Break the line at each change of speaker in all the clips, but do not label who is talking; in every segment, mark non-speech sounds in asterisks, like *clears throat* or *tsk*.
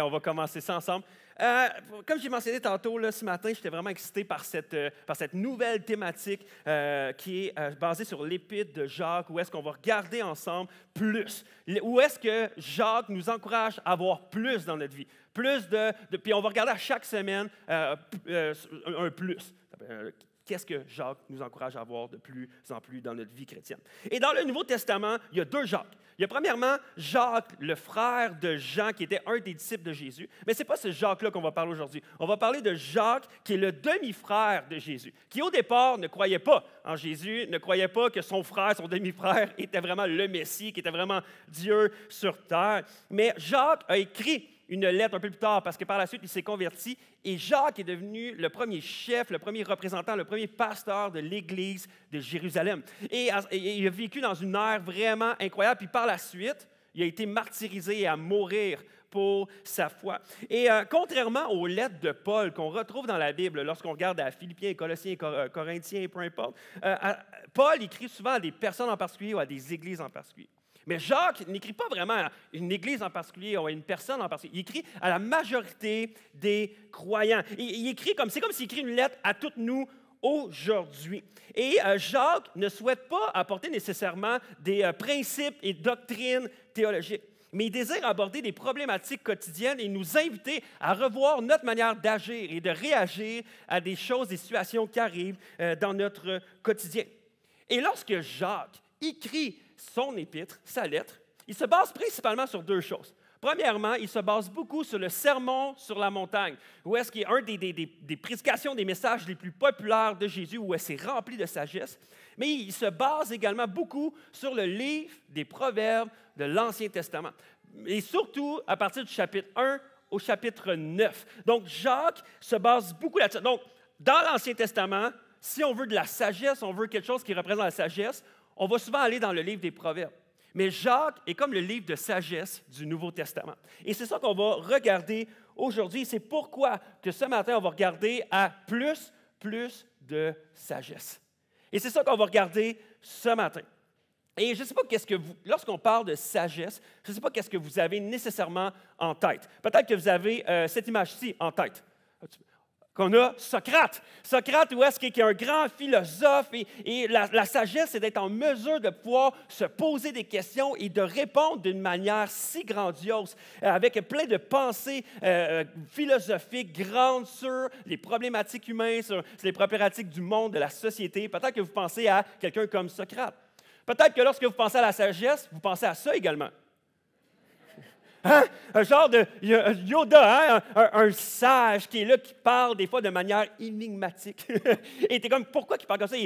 on va commencer ça ensemble. Euh, comme j'ai mentionné tantôt, là, ce matin, j'étais vraiment excité par cette, euh, par cette nouvelle thématique euh, qui est basée sur l'épître de Jacques, où est-ce qu'on va regarder ensemble plus. Où est-ce que Jacques nous encourage à avoir plus dans notre vie? Plus de. puis on va regarder à chaque semaine un plus qu'est-ce que Jacques nous encourage à avoir de plus en plus dans notre vie chrétienne. Et dans le Nouveau Testament, il y a deux Jacques. Il y a premièrement Jacques, le frère de Jean, qui était un des disciples de Jésus. Mais ce n'est pas ce Jacques-là qu'on va parler aujourd'hui. On va parler de Jacques, qui est le demi-frère de Jésus, qui au départ ne croyait pas en Jésus, ne croyait pas que son frère, son demi-frère, était vraiment le Messie, qui était vraiment Dieu sur terre. Mais Jacques a écrit une lettre un peu plus tard, parce que par la suite, il s'est converti. Et Jacques est devenu le premier chef, le premier représentant, le premier pasteur de l'Église de Jérusalem. Et, il a vécu dans une ère vraiment incroyable. Puis par la suite, il a été martyrisé à mourir pour sa foi. Et euh, contrairement aux lettres de Paul qu'on retrouve dans la Bible, lorsqu'on regarde à Philippiens, Colossiens, euh, Corinthiens, peu importe, euh, Paul écrit souvent à des personnes en particulier ou à des églises en particulier. Mais Jacques n'écrit pas vraiment à une église en particulier ou à une personne en particulier. Il écrit à la majorité des croyants. Il, écrit comme c'est comme s'il écrit une lettre à toutes nous aujourd'hui. Et euh, Jacques ne souhaite pas apporter nécessairement des euh, principes et doctrines théologiques, mais il désire aborder des problématiques quotidiennes et nous inviter à revoir notre manière d'agir et de réagir à des choses, des situations qui arrivent euh, dans notre quotidien. Et lorsque Jacques écrit son épître, sa lettre, il se base principalement sur deux choses. Premièrement, il se base beaucoup sur le sermon sur la montagne, où est-ce qu'il a un des, des, des, prédications, des messages les plus populaires de Jésus, où est-ce qu'il est rempli de sagesse. Mais il se base également beaucoup sur le livre des Proverbes de l'Ancien Testament. Et surtout, à partir du chapitre 1 au chapitre 9. Donc, Jacques se base beaucoup là-dessus. Donc, dans l'Ancien Testament, si on veut de la sagesse, on veut quelque chose qui représente la sagesse, on va souvent aller dans le livre des Proverbes. Mais Jacques est comme le livre de sagesse du Nouveau Testament. Et c'est ça qu'on va regarder aujourd'hui. C'est pourquoi que ce matin, on va regarder à plus, plus de sagesse. Et c'est ça qu'on va regarder ce matin. Et je ne sais pas qu'est-ce que vous, lorsqu'on parle de sagesse, je ne sais pas qu'est-ce que vous avez nécessairement en tête. Peut-être que vous avez euh, cette image-ci en tête qu'on a Socrate. Socrate, où est-ce qu'il est un grand philosophe et, la, sagesse, c'est d'être en mesure de pouvoir se poser des questions et de répondre d'une manière si grandiose, avec plein de pensées euh, euh, philosophiques grandes sur les problématiques humaines, sur, sur les problématiques du monde, de la société. Peut-être que vous pensez à quelqu'un comme Socrate. Peut-être que lorsque vous pensez à la sagesse, vous pensez à ça également. Hein? Un genre de Yoda, hein? un, sage qui est là, qui parle des fois de manière énigmatique. *laughs* et es comme, pourquoi il parle comme ça?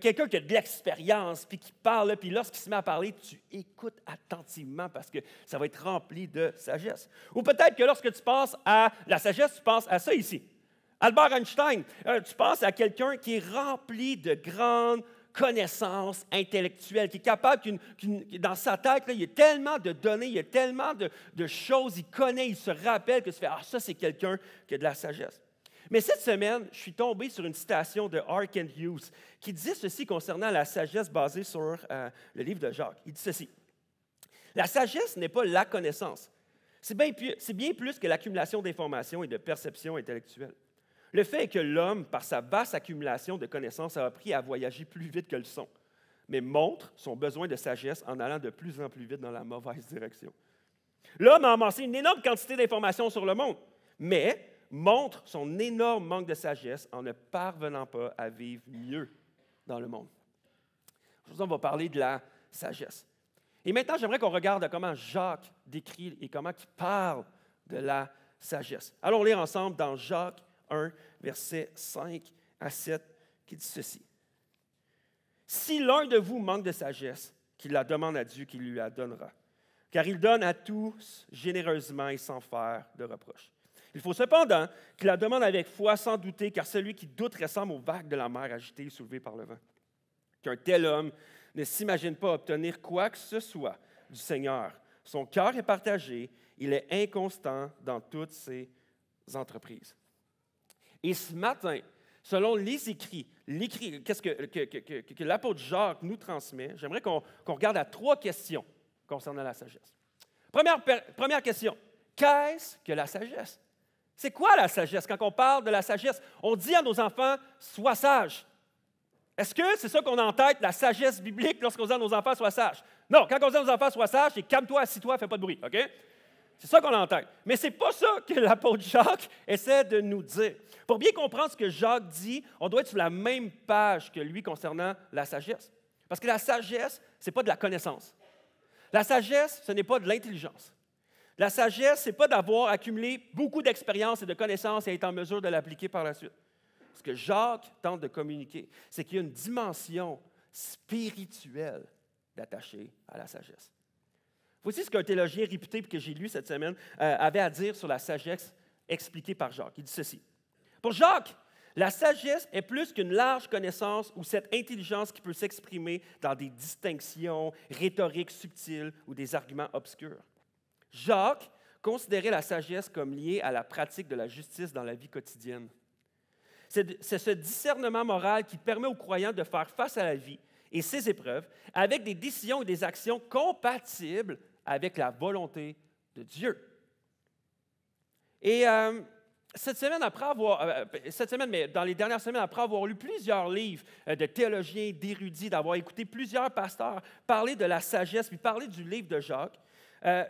Quelqu'un qui a de l'expérience, puis qui parle, puis lorsqu'il se met à parler, tu écoutes attentivement parce que ça va être rempli de sagesse. Ou peut-être que lorsque tu penses à la sagesse, tu penses à ça ici. Albert Einstein, euh, tu penses à quelqu'un qui est rempli de grandes connaissance intellectuelle, qui est capable, dans sa tête, il y a tellement de données, il y a tellement de, choses, il connaît, il se rappelle que ça fait, ah, ça c'est quelqu'un qui a de la sagesse. Mais cette semaine, je suis tombé sur une citation de and Hughes qui dit ceci concernant la sagesse basée sur euh, le livre de Jacques. Il dit ceci. La sagesse n'est pas la connaissance. C'est bien, bien, plus que l'accumulation d'informations et de perceptions intellectuelles. Le fait est que l'homme, par sa basse accumulation de connaissances, a appris à voyager plus vite que le son, mais montre son besoin de sagesse en allant de plus en plus vite dans la mauvaise direction. L'homme a amassé une énorme quantité d'informations sur le monde, mais montre son énorme manque de sagesse en ne parvenant pas à vivre mieux dans le monde. Aujourd'hui, on va parler de la sagesse. Et maintenant, j'aimerais qu'on regarde comment Jacques décrit et comment il parle de la sagesse. Allons lire ensemble dans Jacques 1, versets 5 à 7, qui dit ceci. Si l'un de vous manque de sagesse, qu'il la demande à Dieu qui lui la donnera, car il donne à tous généreusement et sans faire de reproche. Il faut cependant qu'il la demande avec foi, sans douter, car celui qui doute ressemble aux vagues de la mer agitées et soulevées par le vent. Qu'un tel homme ne s'imagine pas obtenir quoi que ce soit du Seigneur. Son cœur est partagé, il est inconstant dans toutes ses entreprises. Et ce matin, selon les écrits, l'écrit, qu'est-ce que, l'apôtre Jacques nous transmet, j'aimerais qu'on regarde à trois questions concernant la sagesse. Première, première question, qu'est-ce que la sagesse? C'est quoi la sagesse? Quand on parle de la sagesse, on dit à nos enfants, sois sage. Est-ce que c'est ça qu'on a en tête, la sagesse biblique, lorsqu'on dit à nos enfants, sois sage? Non, quand on dit à nos enfants, sois sage, c'est calme-toi, assis-toi, fais pas de bruit, OK? C'est ça qu'on entend. Mais ce n'est pas ça que l'apôtre Jacques *laughs* essaie de nous dire. Pour bien comprendre ce que Jacques dit, on doit être sur la même page que lui concernant la sagesse. Parce que la sagesse, ce n'est pas de la connaissance. La sagesse, ce n'est pas de l'intelligence. La sagesse, ce n'est pas d'avoir accumulé beaucoup d'expérience et de connaissances et être en mesure de l'appliquer par la suite. Ce que Jacques tente de communiquer, c'est qu'il y a une dimension spirituelle d'attacher à la sagesse. Voici ce qu'un théologien réputé que j'ai lu cette semaine euh, avait à dire sur la sagesse expliquée par Jacques. Il dit ceci. Pour Jacques, la sagesse est plus qu'une large connaissance ou cette intelligence qui peut s'exprimer dans des distinctions rhétoriques subtiles ou des arguments obscurs. Jacques considérait la sagesse comme liée à la pratique de la justice dans la vie quotidienne. C'est ce discernement moral qui permet aux croyants de faire face à la vie et ses épreuves avec des décisions et des actions compatibles avec la volonté de Dieu. Et euh, cette semaine, après avoir, euh, cette semaine, mais dans les dernières semaines, après avoir lu plusieurs livres euh, de théologiens, d'érudits, d'avoir écouté plusieurs pasteurs parler de la sagesse, puis parler du livre de Jacques,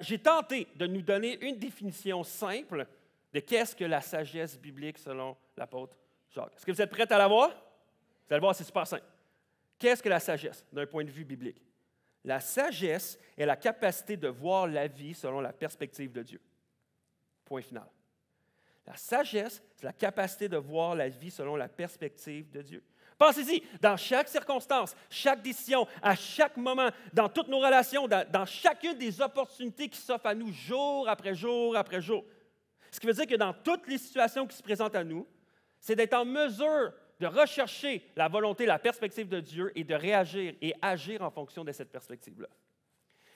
j'ai tenté de nous donner une définition simple de qu'est-ce que la sagesse biblique selon l'apôtre Jacques. Est-ce que vous êtes prêts à la voir? Vous allez voir, c'est super simple. Qu'est-ce que la sagesse d'un point de vue biblique? La sagesse est la capacité de voir la vie selon la perspective de Dieu. Point final. La sagesse, c'est la capacité de voir la vie selon la perspective de Dieu. Pensez-y, dans chaque circonstance, chaque décision, à chaque moment, dans toutes nos relations, dans, chacune des opportunités qui s'offrent à nous jour après jour après jour. Ce qui veut dire que dans toutes les situations qui se présentent à nous, c'est d'être en mesure de rechercher la volonté, la perspective de Dieu et de réagir et agir en fonction de cette perspective-là.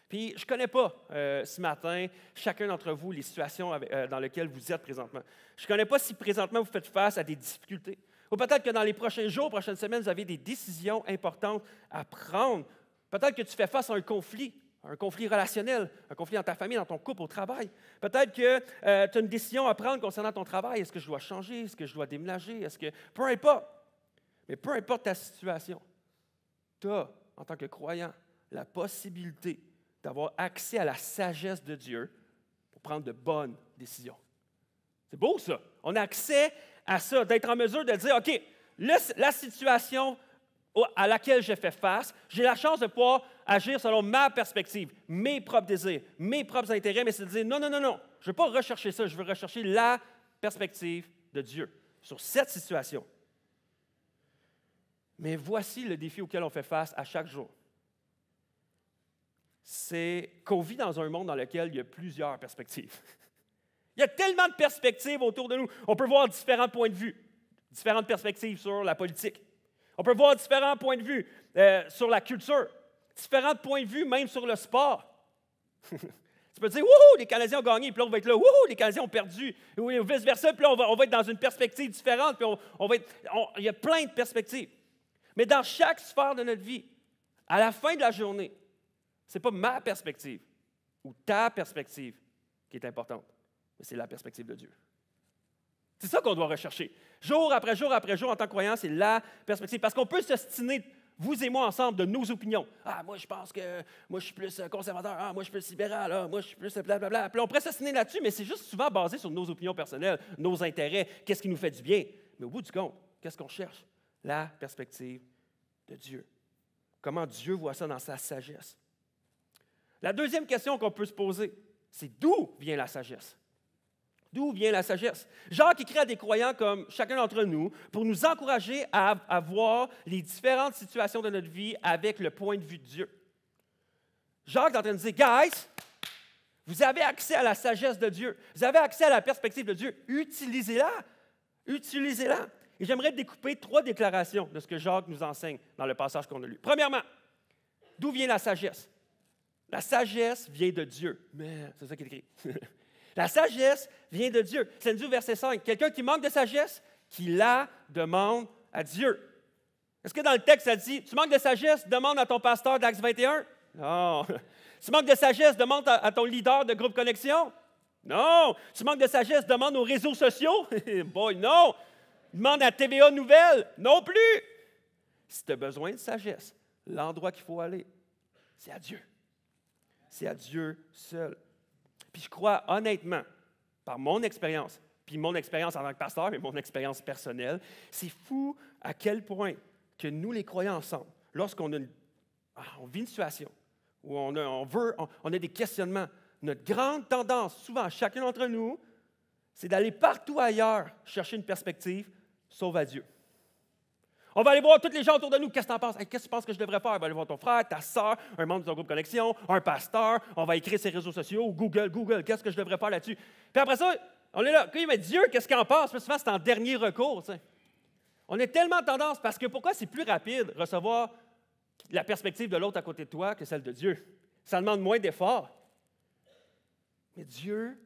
Puis, je ne connais pas euh, ce matin chacun d'entre vous les situations euh, dans lesquelles vous êtes présentement. Je ne connais pas si présentement vous faites face à des difficultés. Ou peut-être que dans les prochains jours, prochaines semaines, vous avez des décisions importantes à prendre. Peut-être que tu fais face à un conflit un conflit relationnel, un conflit dans ta famille, dans ton couple, au travail. Peut-être que euh, tu as une décision à prendre concernant ton travail. Est-ce que je dois changer? Est-ce que je dois déménager? Est-ce que. Peu importe. Mais peu importe ta situation, tu as, en tant que croyant, la possibilité d'avoir accès à la sagesse de Dieu pour prendre de bonnes décisions. C'est beau ça. On a accès à ça, d'être en mesure de dire, OK, la situation à laquelle j'ai fait face, j'ai la chance de pouvoir agir selon ma perspective, mes propres désirs, mes propres intérêts, mais c'est de dire non, non, non, non, je ne veux pas rechercher ça, je veux rechercher la perspective de Dieu sur cette situation. Mais voici le défi auquel on fait face à chaque jour. C'est qu'on vit dans un monde dans lequel il y a plusieurs perspectives. *laughs* il y a tellement de perspectives autour de nous. On peut voir différents points de vue, différentes perspectives sur la politique, on peut voir différents points de vue euh, sur la culture, différents points de vue même sur le sport. *laughs* tu peux dire, wouhou, les Canadiens ont gagné, puis là, on va être là, wouhou, les Canadiens ont perdu, ou vice-versa, puis là, on va, on va, être dans une perspective différente, puis on, va être, il y a plein de perspectives. Mais dans chaque sphère de notre vie, à la fin de la journée, ce n'est pas ma perspective ou ta perspective qui est importante, mais c'est la perspective de Dieu. C'est ça qu'on doit rechercher. Jour après jour après jour, en tant que croyant, c'est la perspective. Parce qu'on peut s'ostiner, vous et moi, ensemble, de nos opinions. Ah, moi, je pense que moi, je suis plus euh, conservateur. Ah, moi, je suis plus libéral. Ah, moi, je suis plus blablabla. Puis on pourrait s'ostiner là-dessus, mais c'est juste souvent basé sur nos opinions personnelles, nos intérêts, qu'est-ce qui nous fait du bien. Mais au bout du compte, qu'est-ce qu'on cherche? La perspective de Dieu. Comment Dieu voit ça dans sa sagesse? La deuxième question qu'on peut se poser, c'est d'où vient la sagesse? D'où vient la sagesse? Jacques écrit à des croyants comme chacun d'entre nous pour nous encourager à, voir les différentes situations de notre vie avec le point de vue de Dieu. Jacques est en train de dire, guys, vous avez accès à la sagesse de Dieu, vous avez accès à la perspective de Dieu, utilisez-la, utilisez-la. Et j'aimerais découper trois déclarations de ce que Jacques nous enseigne dans le passage qu'on a lu. Premièrement, d'où vient la sagesse? La sagesse vient de Dieu. Mais c'est ça qu'il écrit. *laughs* La sagesse vient de Dieu. C'est dit verset 5. Quelqu'un qui manque de sagesse, qui la demande à Dieu. Est-ce que dans le texte, ça dit Tu manques de sagesse, demande à ton pasteur d'Axe 21 Non. *laughs* Tu manques de sagesse, demande à ton leader de groupe Connexion Non. Tu manques de sagesse, demande aux réseaux sociaux *laughs* Boy, non. Demande à TVA Nouvelle Non plus. Si tu as besoin de sagesse, l'endroit qu'il faut aller, c'est à Dieu. C'est à Dieu seul je crois honnêtement, par mon expérience, puis mon expérience en tant que pasteur, et mon expérience personnelle, c'est fou à quel point que nous, les croyants ensemble, lorsqu'on ah, vit une situation où on, veut, on, a des questionnements, notre grande tendance, souvent chacun d'entre nous, c'est d'aller partout ailleurs chercher une perspective, sauf à Dieu. On va aller voir tous les gens autour de nous. Qu'est-ce que tu en penses? Qu'est-ce que tu penses que je devrais faire? On va aller voir ton frère, ta soeur, un membre de ton groupe connexion, un pasteur. On va écrire ses réseaux sociaux, Google, Google. Qu'est-ce que je devrais faire là-dessus? Puis après ça, on est là. Mais Dieu, qu'est-ce qu'il en pense? c'est en dernier recours. On est tellement tendance parce que pourquoi c'est plus rapide recevoir la perspective de l'autre à côté de toi que celle de Dieu? Ça demande moins d'efforts. Mais Dieu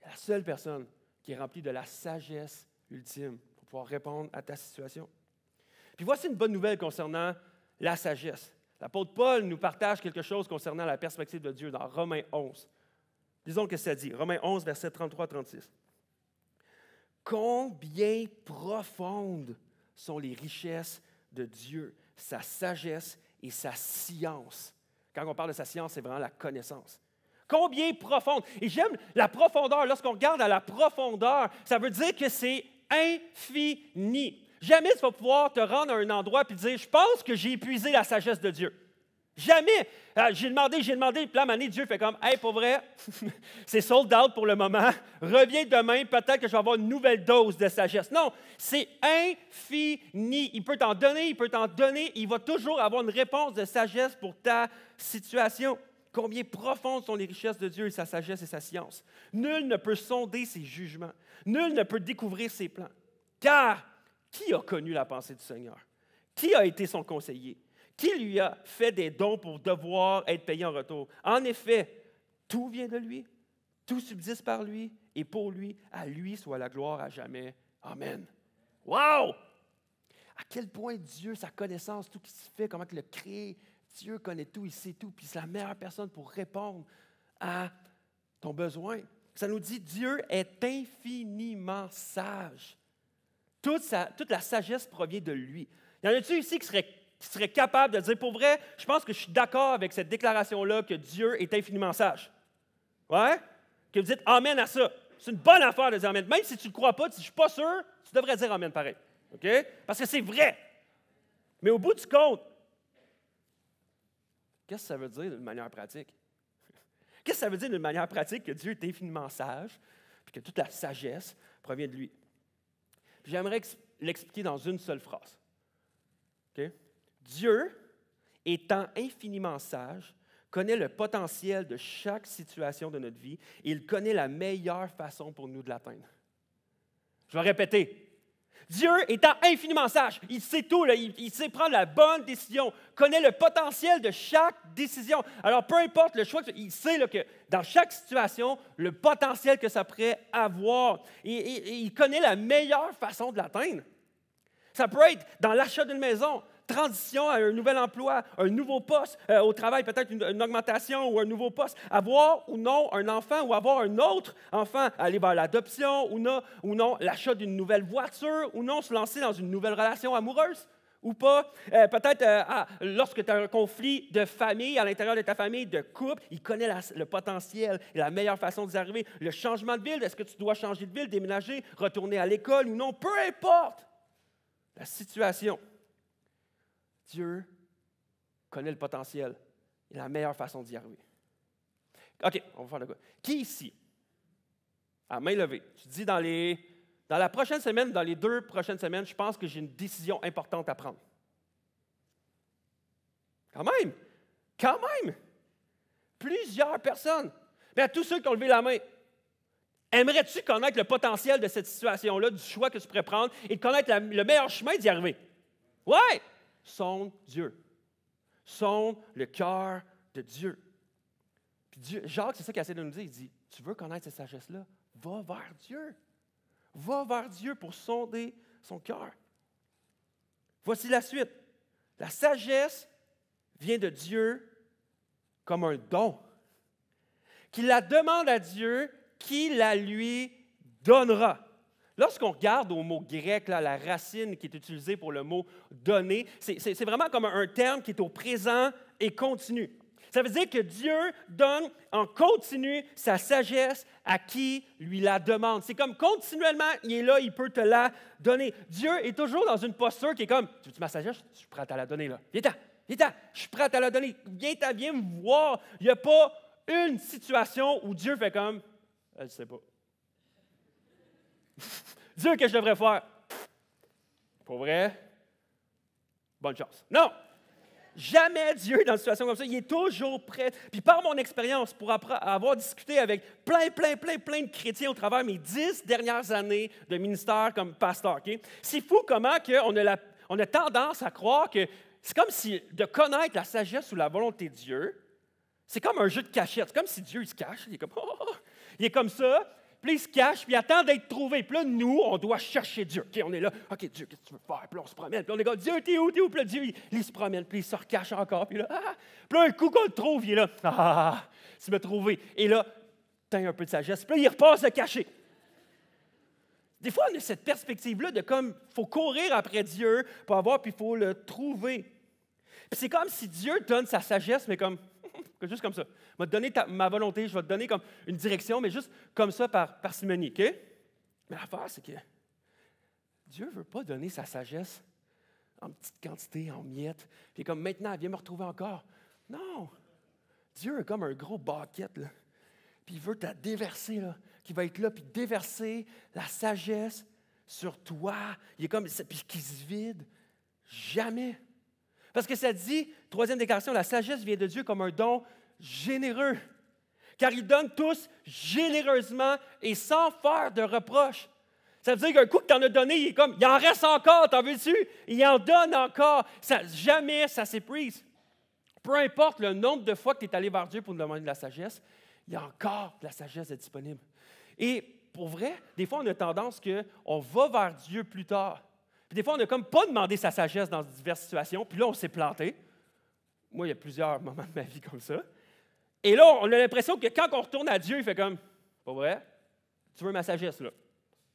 est la seule personne qui est remplie de la sagesse ultime pour pouvoir répondre à ta situation. Puis voici une bonne nouvelle concernant la sagesse. L'apôtre Paul nous partage quelque chose concernant la perspective de Dieu dans Romains 11. Disons que ça dit, Romains 11, verset 33-36. Combien profondes sont les richesses de Dieu, sa sagesse et sa science. Quand on parle de sa science, c'est vraiment la connaissance. Combien profonde. Et j'aime la profondeur. Lorsqu'on regarde à la profondeur, ça veut dire que c'est infini. Jamais tu vas pouvoir te rendre à un endroit et dire, je pense que j'ai épuisé la sagesse de Dieu. Jamais. Ah, j'ai demandé, j'ai demandé, puis là, Dieu fait comme, hey, pour vrai, *laughs* c'est sold out pour le moment, reviens demain, peut-être que je vais avoir une nouvelle dose de sagesse. Non, c'est infini. Il peut t'en donner, il peut t'en donner, il va toujours avoir une réponse de sagesse pour ta situation. Combien profondes sont les richesses de Dieu et sa sagesse et sa science. Nul ne peut sonder ses jugements, nul ne peut découvrir ses plans, car qui a connu la pensée du Seigneur? Qui a été son conseiller? Qui lui a fait des dons pour devoir être payé en retour? En effet, tout vient de lui, tout subsiste par lui, et pour lui, à lui soit la gloire à jamais. Amen. Wow! À quel point Dieu, sa connaissance, tout ce qui se fait, comment il le crée, Dieu connaît tout, il sait tout, puis c'est la meilleure personne pour répondre à ton besoin. Ça nous dit Dieu est infiniment sage. Toute, la sagesse provient de lui. Y en a-t-il ici qui serait, capable de dire, pour vrai, je pense que je suis d'accord avec cette déclaration-là que Dieu est infiniment sage? Ouais? Que vous dites Amen à ça. C'est une bonne affaire de dire Amen. Même si tu ne le crois pas, si je ne suis pas sûr, tu devrais dire Amen pareil. OK? Parce que c'est vrai. Mais au bout du compte, qu'est-ce que ça veut dire d'une manière pratique? *laughs* Qu'est-ce que ça veut dire d'une manière pratique que Dieu est infiniment sage, et que toute la sagesse provient de lui? J'aimerais l'expliquer dans une seule phrase. Dieu, étant infiniment sage, connaît le potentiel de chaque situation de notre vie et il connaît la meilleure façon pour nous de l'atteindre. Je vais répéter. Dieu étant infiniment sage, il sait tout, il, sait prendre la bonne décision, connaît le potentiel de chaque décision. Alors, peu importe le choix, il sait que dans chaque situation, le potentiel que ça pourrait avoir. il connaît la meilleure façon de l'atteindre. Ça pourrait être dans l'achat d'une maison, transition à un nouvel emploi, un nouveau poste euh, au travail, peut-être une, augmentation ou un nouveau poste, avoir ou non un enfant ou avoir un autre enfant, aller vers l'adoption ou non, ou non l'achat d'une nouvelle voiture ou non se lancer dans une nouvelle relation amoureuse ou pas. Euh, peut-être euh, ah, lorsque tu as un conflit de famille, à l'intérieur de ta famille, de couple, il connaît le potentiel et la meilleure façon d'y arriver. Le changement de ville, est-ce que tu dois changer de ville, déménager, retourner à l'école ou non? Peu importe la situation. Dieu connaît le potentiel et la meilleure façon d'y arriver. OK, on va faire le quoi. Qui ici, à main levée, tu dis dans les. Dans la prochaine semaine, dans les deux prochaines semaines, je pense que j'ai une décision importante à prendre. Quand même! Quand même! Plusieurs personnes. Mais à tous ceux qui ont levé la main, aimerais-tu connaître le potentiel de cette situation-là, du choix que tu pourrais prendre et connaître le meilleur chemin d'y arriver? Ouais! sonde Dieu. Sonde le cœur de Dieu. Jacques, c'est ça qu'il essaie de nous dire. Il dit Tu veux connaître cette sagesse-là Va vers Dieu. Va vers Dieu pour sonder son cœur. Voici la suite. La sagesse vient de Dieu comme un don. Qui la demande à Dieu qui la lui donnera. Lorsqu'on regarde au mot grec, la racine qui est utilisée pour le mot donner, c'est vraiment comme un terme qui est au présent et continu. Ça veut dire que Dieu donne en continu sa sagesse à qui lui la demande. C'est comme continuellement, il est là, il peut te la donner. Dieu est toujours dans une posture qui est comme, tu veux ma sagesse? Je suis prêt à la donner, là. Viens-t'en, viens-t'en, je suis prêt à la donner. viens viens me voir. Il n'y a pas une situation où Dieu fait comme, je ne sais pas. *laughs* Dieu, que je devrais faire? Pour vrai? Bonne chance. Non! Jamais Dieu dans une situation comme ça. Il est toujours prêt. Puis par mon expérience, pour avoir discuté avec plein, plein, plein, plein de chrétiens au travers mes dix dernières années de ministère comme pasteur, c'est fou comment on a, on a tendance à croire que c'est comme si de connaître la sagesse ou la volonté de Dieu, c'est comme un jeu de cachette. C'est comme si Dieu il se cache. Il est comme, oh, *laughs* il est comme ça. Puis il se cache, puis il attend d'être trouvé. Puis là, nous, on doit chercher Dieu. OK, on est là. OK, Dieu, qu'est-ce que tu veux faire? Puis là, on se promène. Puis on est comme, Dieu, t'es où, t'es où? Puis là, Dieu, il, se promène. Puis il se recache encore. Puis là, ah, ah! Puis là, un coup qu'on le trouve, il est là. Ah, ah, ah, tu m'as trouvé. Et là, t'as un peu de sagesse. Puis là, il repasse le cacher. Des fois, on a cette perspective-là de comme, il faut courir après Dieu pour avoir, puis il faut le trouver. Puis c'est comme si Dieu donne sa sagesse, mais comme, Juste comme ça. Je vais te donner ma volonté, je vais te donner comme une direction, mais juste comme ça par parcimonie, OK? Mais l'affaire, c'est que Dieu ne veut pas donner sa sagesse en petite quantité, en miettes, puis comme maintenant, viens me retrouver encore. Non! Dieu est comme un gros bucket, là. Puis il veut te déverser, là, qui va être là, puis déverser la sagesse sur toi. Il est comme, puis qui se vide jamais. Parce que ça dit, troisième déclaration, la sagesse vient de Dieu comme un don généreux, car il donne tous généreusement et sans faire de reproche. Ça veut dire qu'un coup que tu en as donné, il est comme, il en reste encore, t'en veux-tu? Il en donne encore. Ça, jamais ça s'éprise. Peu importe le nombre de fois que tu es allé vers Dieu pour nous demander de la sagesse, il y a encore de la sagesse disponible. Et pour vrai, des fois, on a tendance qu'on va vers Dieu plus tard. Puis des fois, on n'a comme pas demandé sa sagesse dans diverses situations, puis là, on s'est planté. Moi, il y a plusieurs *laughs* moments de ma vie comme ça. Et là, on a l'impression que quand on retourne à Dieu, il fait comme, pas vrai, tu veux ma sagesse, là.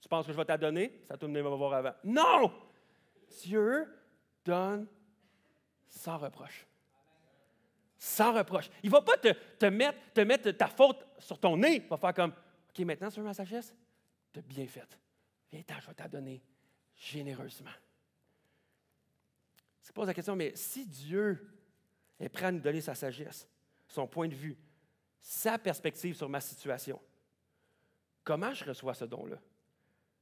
Tu penses que je vais t'adonner donner? Ça tourne va voir avant. Non! Dieu donne sans reproche. Sans reproche. Il ne va pas te, te, mettre, te mettre ta faute sur ton nez. Il va faire comme, OK, maintenant, tu veux ma sagesse? Tu as bien fait. Viens, je vais t'adonner. donner généreusement. Je pose la question, mais si Dieu est prêt à nous donner sa sagesse, son point de vue, sa perspective sur ma situation, comment je reçois ce don-là?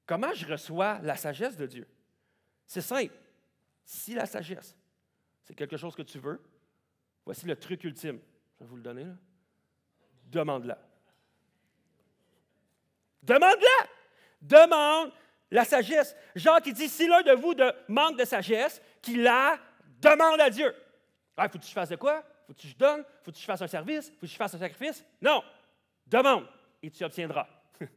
Comment je reçois la sagesse de Dieu? C'est simple. Si la sagesse, c'est quelque chose que tu veux, voici le truc ultime. Je vais vous le donner. Demande-la. Demande-la! Demande la sagesse. Jean qui dit, si l'un de vous de manque de sagesse, qu'il la demande à Dieu. Ah, faut que je fasse de quoi? Faut que je donne? Faut que je fasse un service? Faut que je fasse un sacrifice? Non. Demande et tu obtiendras. Il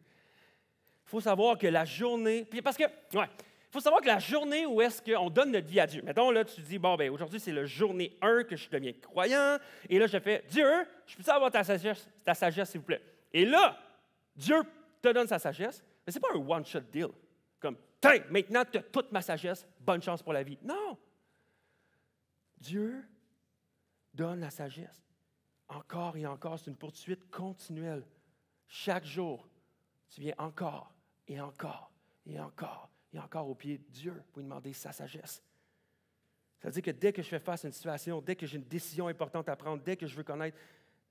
*laughs* faut savoir que la journée... parce que... Ouais, il faut savoir que la journée où est-ce qu'on donne notre vie à Dieu, mettons, là, tu dis, bon, ben aujourd'hui, c'est la journée 1 que je deviens croyant, et là, je fais, Dieu, je peux avoir ta sagesse, ta sagesse, s'il vous plaît. Et là, Dieu te donne sa sagesse, mais ce n'est pas un one-shot deal. Comme, tiens, maintenant tu as toute ma sagesse, bonne chance pour la vie. Non! Dieu donne la sagesse. Encore et encore, c'est une poursuite continuelle. Chaque jour, tu viens encore et encore et encore et encore au pied de Dieu pour lui demander sa sagesse. Ça veut dire que dès que je fais face à une situation, dès que j'ai une décision importante à prendre, dès que je veux connaître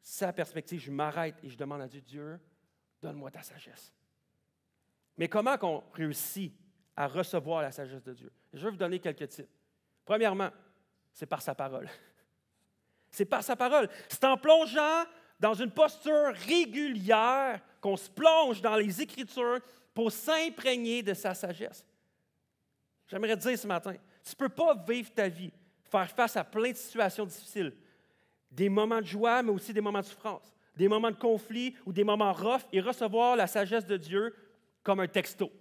sa perspective, je m'arrête et je demande à Dieu, Dieu, donne-moi ta sagesse. Mais comment qu'on réussit à recevoir la sagesse de Dieu? Je vais vous donner quelques types. Premièrement, c'est par sa parole. *laughs* C'est par sa parole. C'est en plongeant dans une posture régulière qu'on se plonge dans les Écritures pour s'imprégner de sa sagesse. J'aimerais dire ce matin, tu ne peux pas vivre ta vie, faire face à plein de situations difficiles, des moments de joie, mais aussi des moments de souffrance, des moments de conflit ou des moments rough, et recevoir la sagesse de Dieu comme un texto.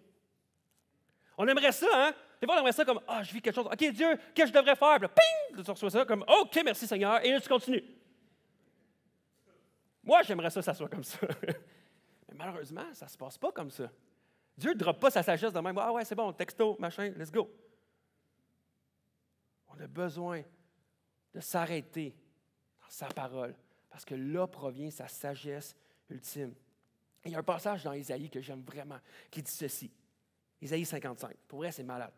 On aimerait ça, hein? Des fois, on aimerait ça comme Ah, je vis quelque chose. OK, Dieu, qu'est-ce que je devrais faire? Puis ping! Tu reçois ça comme OK, merci Seigneur. Et là, tu continues. Moi, j'aimerais ça, ça soit comme ça. *laughs* Mais malheureusement, ça ne se passe pas comme ça. Dieu ne drop pas sa sagesse de même. Ah ouais, c'est bon, texto, machin, let's go. On a besoin de s'arrêter dans sa parole parce que là provient sa sagesse ultime. Il y a un passage dans Isaïe que j'aime vraiment qui dit ceci. Isaïe 55. Pour vrai, c'est malade.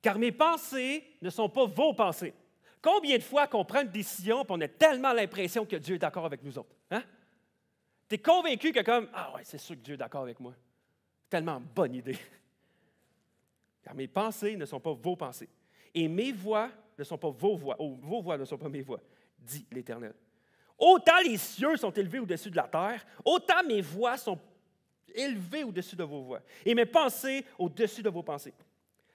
Car mes pensées ne sont pas vos pensées. Combien de fois qu'on prend une décision et on a tellement l'impression que Dieu est d'accord avec nous autres? Hein? Tu es convaincu que comme Ah ouais, c'est sûr que Dieu est d'accord avec moi. Tellement bonne idée. Car mes pensées ne sont pas vos pensées. Et mes voix ne sont pas vos voix. Oh, vos voix ne sont pas mes voix, dit l'Éternel. Autant les cieux sont élevés au-dessus de la terre, autant mes voix sont élevées au-dessus de vos voix, et mes pensées au-dessus de vos pensées.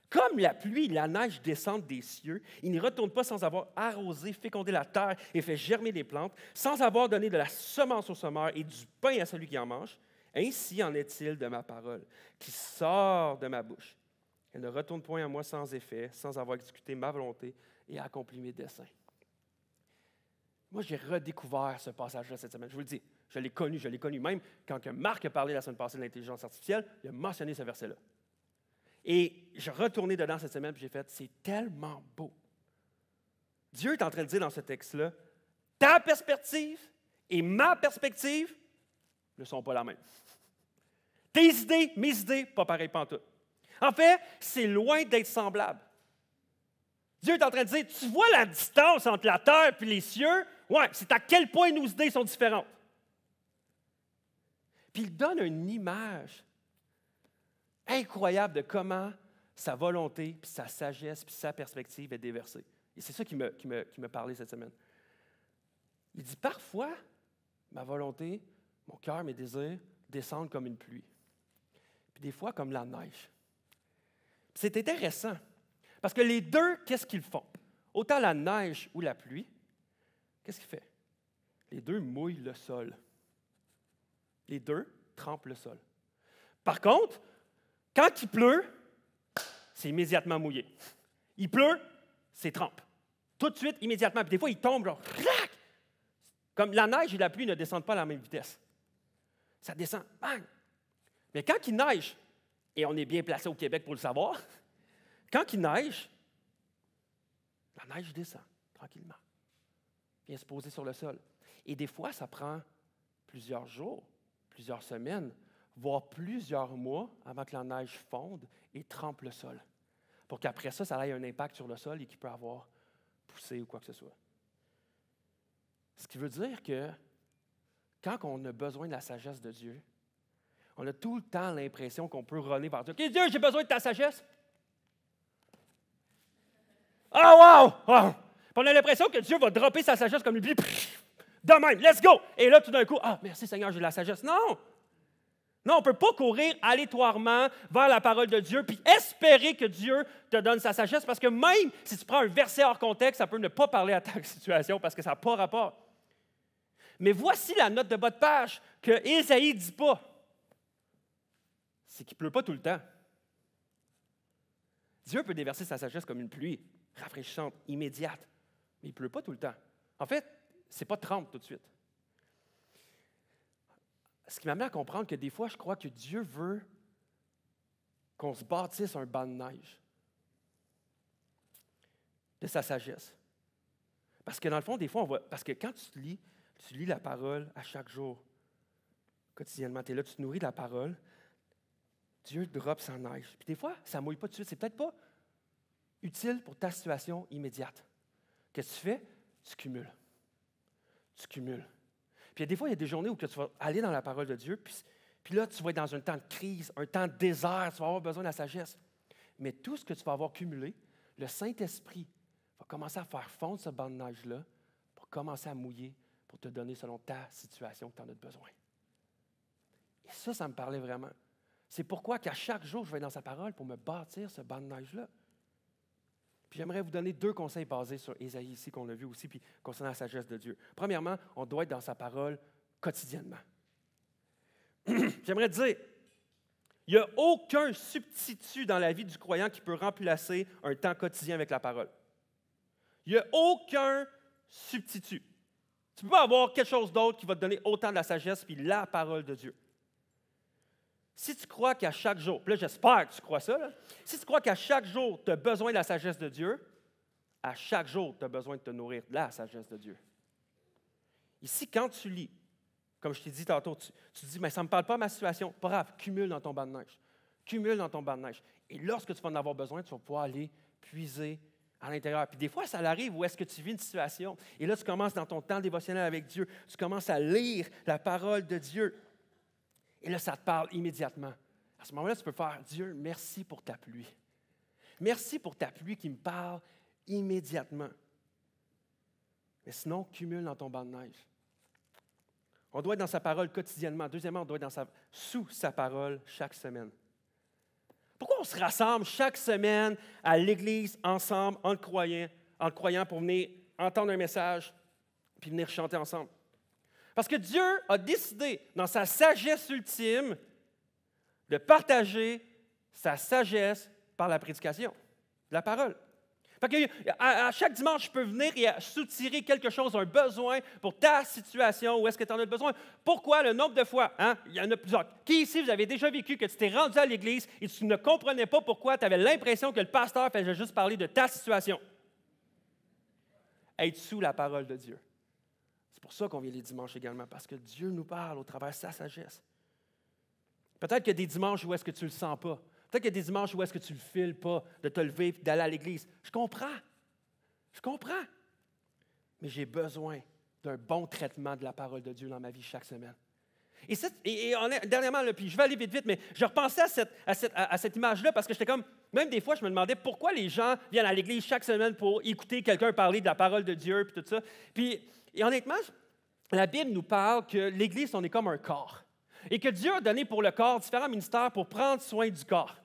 Comme la pluie et la neige descendent des cieux, ils n'y retournent pas sans avoir arrosé, fécondé la terre et fait germer les plantes, sans avoir donné de la semence au sommeur et du pain à celui qui en mange. Ainsi en est-il de ma parole, qui sort de ma bouche. Elle ne retourne point à moi sans effet, sans avoir exécuté ma volonté et accompli mes desseins. Moi, j'ai redécouvert ce passage-là cette semaine. Je vous le dis, je l'ai connu, je l'ai connu même quand Marc a parlé la semaine passée de l'intelligence artificielle, il a mentionné ce verset-là. Et je retournais dedans cette semaine, puis j'ai fait, c'est tellement beau. Dieu est en train de dire dans ce texte-là, ta perspective et ma perspective ne sont pas la même. Tes idées, mes idées, pas pareil tout. En fait, c'est loin d'être semblable. Dieu est en train de dire, tu vois la distance entre la terre et les cieux, Ouais, c'est à quel point nos idées sont différentes. Puis il donne une image incroyable de comment sa volonté, puis sa sagesse, puis sa perspective est déversée. Et c'est ça qui me, qui, me, qui me parlait cette semaine. Il dit parfois, ma volonté, mon cœur, mes désirs descendent comme une pluie, puis des fois comme la neige. C'est intéressant, parce que les deux, qu'est-ce qu'ils font? Autant la neige ou la pluie, Qu'est-ce qu'il fait? Les deux mouillent le sol. Les deux trempent le sol. Par contre, quand il pleut, c'est immédiatement mouillé. Il pleut, c'est trempe. Tout de suite, immédiatement. des fois, il tombe, Comme la neige et la pluie ne descendent pas à la même vitesse. Ça descend, bang! Mais quand il neige, et on est bien placé au Québec pour le savoir, *laughs* quand il neige, la neige descend tranquillement vient se poser sur le sol. Et des fois, ça prend plusieurs jours, plusieurs semaines, voire plusieurs mois avant que la neige fonde et trempe le sol, pour qu'après ça, ça ait un impact sur le sol et qu'il peut avoir poussé ou quoi que ce soit. Ce qui veut dire que quand on a besoin de la sagesse de Dieu, on a tout le temps l'impression qu'on peut relier vers Dieu. Dieu, j'ai besoin de ta sagesse. Oh, wow! Ah! on a l'impression que Dieu va dropper sa sagesse comme une de même, let's go! Et là, tout d'un coup, ah, merci Seigneur, j'ai de la sagesse. Non! Non, on ne peut pas courir aléatoirement vers la parole de Dieu puis espérer que Dieu te donne sa sagesse parce que même si tu prends un verset hors contexte, ça peut ne pas parler à ta *laughs* situation parce que ça n'a pas rapport. Mais voici la note de bas de page que Isaïe ne dit pas. C'est qu'il ne pleut pas tout le temps. Dieu peut déverser sa sagesse comme une pluie rafraîchissante, immédiate il ne pleut pas tout le temps. En fait, ce n'est pas 30 tout de suite. Ce qui m'amène à comprendre que des fois, je crois que Dieu veut qu'on se bâtisse un banc de neige de sa sagesse. Parce que dans le fond, des fois, on voit... Parce que quand tu lis, tu lis la parole à chaque jour, quotidiennement, tu es là, tu te nourris de la parole, Dieu drop sa neige. Puis des fois, ça ne mouille pas tout de suite. C'est peut-être pas utile pour ta situation immédiate que tu fais? Tu cumules. Tu cumules. Puis des fois, il y a des journées où tu vas aller dans la parole de Dieu, puis, puis là, tu vas être dans un temps de crise, un temps de désert, tu vas avoir besoin de la sagesse. Mais tout ce que tu vas avoir cumulé, le Saint-Esprit va commencer à faire fondre ce banc là pour commencer à mouiller, pour te donner selon ta situation que tu en as besoin. Et ça, ça me parlait vraiment. C'est pourquoi qu'à chaque jour, je vais dans sa parole pour me bâtir ce banc là j'aimerais vous donner deux conseils basés sur Ésaïe ici, qu'on a vu aussi, puis concernant la sagesse de Dieu. Premièrement, on doit être dans sa parole quotidiennement. *clears throat* j'aimerais dire, il n'y a aucun substitut dans la vie du croyant qui peut remplacer un temps quotidien avec la parole. Il n'y a aucun substitut. Tu peux pas avoir quelque chose d'autre qui va te donner autant de la sagesse puis la parole de Dieu. Si tu crois qu'à chaque jour, puis là j'espère que tu crois ça, si tu crois qu'à chaque jour tu as besoin de la sagesse de Dieu, à chaque jour tu as besoin de te nourrir de la sagesse de Dieu. Ici, quand tu lis, comme je t'ai dit tantôt, tu, te dis, mais ça ne me parle pas à ma situation, Bravo, cumule dans ton banc de neige. Cumule dans ton banc de neige. Et lorsque tu vas en avoir besoin, tu vas pouvoir aller puiser à l'intérieur. Puis des fois, ça arrive où est-ce que tu vis une situation et là, tu commences dans ton temps dévotionnel avec Dieu, tu commences à lire la parole de Dieu. Et là, ça te parle immédiatement. À ce moment-là, tu peux faire Dieu, merci pour ta pluie. Merci pour ta pluie qui me parle immédiatement. Mais sinon, cumule dans ton banc de neige. On doit être dans sa parole quotidiennement. Deuxièmement, on doit être dans sa, sous sa parole chaque semaine. Pourquoi on se rassemble chaque semaine à l'Église ensemble, en croyant, en croyant pour venir entendre un message, puis venir chanter ensemble? Parce que Dieu a décidé, dans sa sagesse ultime, de partager sa sagesse par la prédication, la parole. Fait que, à, chaque dimanche, je peux venir et soutirer quelque chose, un besoin pour ta situation, où est-ce que tu en as besoin. Pourquoi le nombre de fois, hein, il y en a plusieurs. Qui ici, vous avez déjà vécu que tu t'es rendu à l'église et tu ne comprenais pas pourquoi tu avais l'impression que le pasteur faisait juste parler de ta situation? Être sous la parole de Dieu pour ça qu'on vient les dimanches également, parce que Dieu nous parle au travers de sa sagesse. Peut-être qu'il y a des dimanches où est-ce que tu ne le sens pas. Peut-être qu'il y a des dimanches où est-ce que tu ne le files pas de te lever et d'aller à l'église. Je comprends. Je comprends. Mais j'ai besoin d'un bon traitement de la parole de Dieu dans ma vie chaque semaine. Et, dernièrement, puis je vais aller vite, vite, mais je repensais à cette image-là parce que j'étais comme, même des fois, je me demandais pourquoi les gens viennent à l'église chaque semaine pour écouter quelqu'un parler de la parole de Dieu, et tout ça. Puis, et honnêtement, la Bible nous parle que l'église, on est comme un corps. Et que Dieu a donné pour le corps différents ministères pour prendre soin du corps.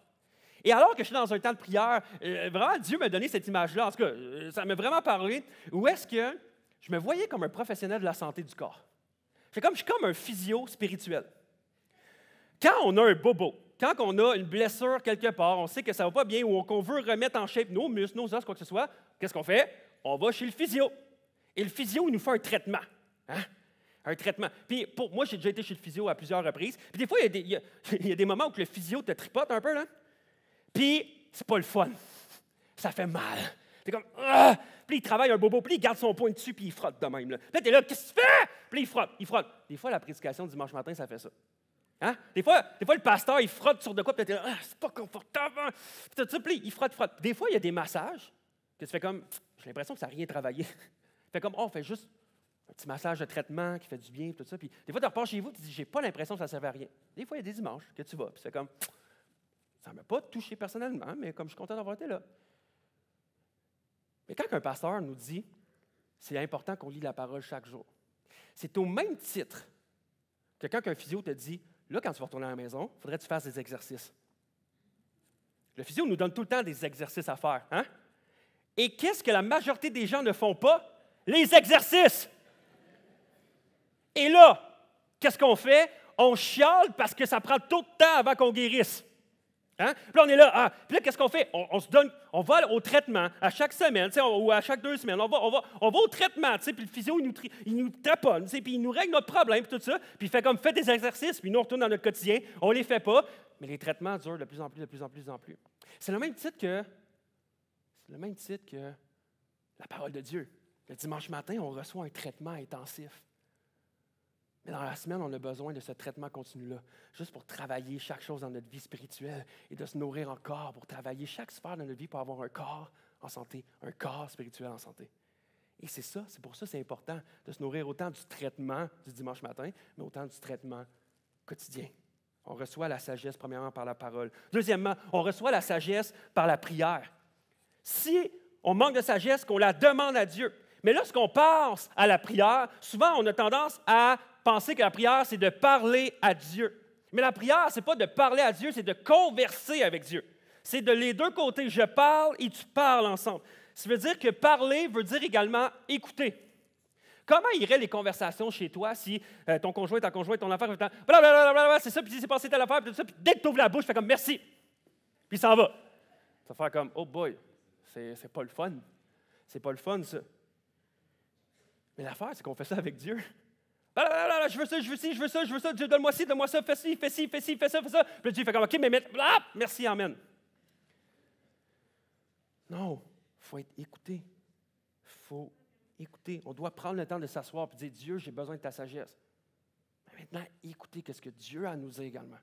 Et alors que je suis dans un temps de prière, euh, vraiment, Dieu m'a donné cette image-là. En tout cas, euh, ça m'a vraiment parlé. Où est-ce que je me voyais comme un professionnel de la santé du corps? C'est comme, je suis comme un physio spirituel. Quand on a un bobo, quand on a une blessure quelque part, on sait que ça va pas bien ou qu'on veut remettre en shape nos muscles, nos os, quoi que ce soit, qu'est-ce qu'on fait? On va chez le physio. Et le physio, il nous fait un traitement. Hein? Un traitement. Puis pour, moi, j'ai déjà été chez le physio à plusieurs reprises. Puis des fois, il y a des, *laughs* moments où le physio te tripote un peu, là. Puis c'est pas le fun. Ça fait mal. T'es comme, ah! Puis il travaille un bobo, puis il garde son poing dessus, puis il frotte de même. Là, là t'es là, qu'est-ce que tu fais? Puis il frotte, il frotte. Des fois, la prédication dimanche matin, ça fait ça. Hein? Des, fois, des fois, le pasteur, il frotte sur de quoi, peut-être, ah, c'est pas confortable. Hein? Puis, tu sais, il frotte, frotte. Des fois, il y a des massages que tu fais comme, j'ai l'impression que ça n'a rien travaillé. *laughs* fais comme, oh, on fait juste un petit massage de traitement qui fait du bien, tout ça. Puis, des fois, tu repars chez vous, tu dis, j'ai pas l'impression que ça ne servait à rien. Des fois, il y a des dimanches que tu vas, puis c'est comme, *tsk* ça ne m'a pas touché personnellement, mais comme je suis content d'avoir été là. Mais quand un pasteur nous dit, c'est important qu'on lit la parole chaque jour, c'est au même titre que quand un physio te dit, Là, quand tu vas retourner à la maison, il faudrait que tu fasses des exercices. Le physio nous donne tout le temps des exercices à faire. Hein? Et qu'est-ce que la majorité des gens ne font pas? Les exercices! Et là, qu'est-ce qu'on fait? On chiale parce que ça prend tout le temps avant qu'on guérisse. Hein? Puis là, on est là, ah, puis là, qu'est-ce qu'on fait? On, se donne, on va au traitement à chaque semaine, ou à chaque deux semaines, on va, on on va au traitement, puis le physio, il nous, il nous taponne, puis il nous règle notre problème, puis tout ça, puis il fait comme, fait des exercices, puis nous, on retourne dans notre quotidien, on ne les fait pas, mais les traitements durent de plus en plus, de plus en plus, en plus. C'est le même titre que, c'est le même titre que la parole de Dieu. Le dimanche matin, on reçoit un traitement intensif. Mais dans la semaine, on a besoin de ce traitement continu-là, juste pour travailler chaque chose dans notre vie spirituelle et de se nourrir encore, pour travailler chaque sphère de notre vie pour avoir un corps en santé, un corps spirituel en santé. Et c'est ça, c'est pour ça que c'est important de se nourrir autant du traitement du dimanche matin, mais autant du traitement quotidien. On reçoit la sagesse, premièrement, par la parole. Deuxièmement, on reçoit la sagesse par la prière. Si on manque de sagesse, qu'on la demande à Dieu. Mais lorsqu'on passe à la prière, souvent on a tendance à penser que la prière, c'est de parler à Dieu. Mais la prière, c'est pas de parler à Dieu, c'est de converser avec Dieu. C'est de les deux côtés, je parle et tu parles ensemble. Ça veut dire que parler veut dire également écouter. Comment iraient les conversations chez toi si euh, ton conjoint, ta conjointe, ton enfant, c'est ça, puis c'est passé telle affaire, puis tout ça, puis dès que tu ouvres la bouche, tu fais comme merci, puis ça va. Ça va faire comme, oh boy, c'est, c'est pas le fun. C'est pas le fun, ça. Mais l'affaire, c'est qu'on fait ça avec Dieu je veux ça, je veux ci, je veux ça, je veux ça, Dieu, donne-moi ci, donne-moi ça, fais ci, fais ci, fais ci, fais ça, fais ça. Puis Dieu fait comme, OK, mais mette, ah, merci, Amen. Non, il faut être écouté. faut écouter. On doit prendre le temps de s'asseoir et dire, Dieu, j'ai besoin de ta sagesse. maintenant, écoutez qu'est-ce que Dieu a à nous dire également.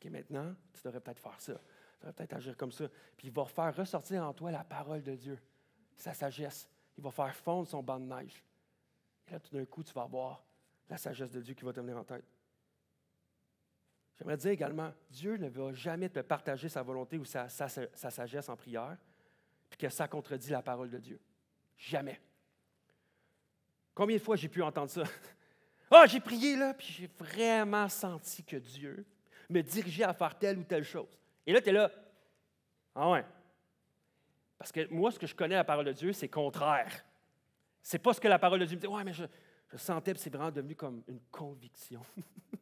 OK, maintenant, tu devrais peut-être faire ça. Tu devrais peut-être agir comme ça. Puis il va faire ressortir en toi la parole de Dieu, sa sagesse. Il va faire fondre son banc de neige. Et là, tout d'un coup, tu vas voir la sagesse de Dieu qui va te venir en tête. J'aimerais dire également, Dieu ne va jamais te partager sa volonté ou sa, sa, sagesse en prière, puis que ça contredit la parole de Dieu. Jamais. Combien de fois j'ai pu entendre ça? *laughs* Ah, oh, j'ai prié là, puis j'ai vraiment senti que Dieu me dirigeait à faire telle ou telle chose. Et là, tu es là. Ah ouais. Parce que moi, ce que je connais à la parole de Dieu, c'est contraire. C'est pas ce que la parole de Dieu me dit. Ouais, mais je, je sentais, c'est vraiment devenu comme une conviction. *laughs*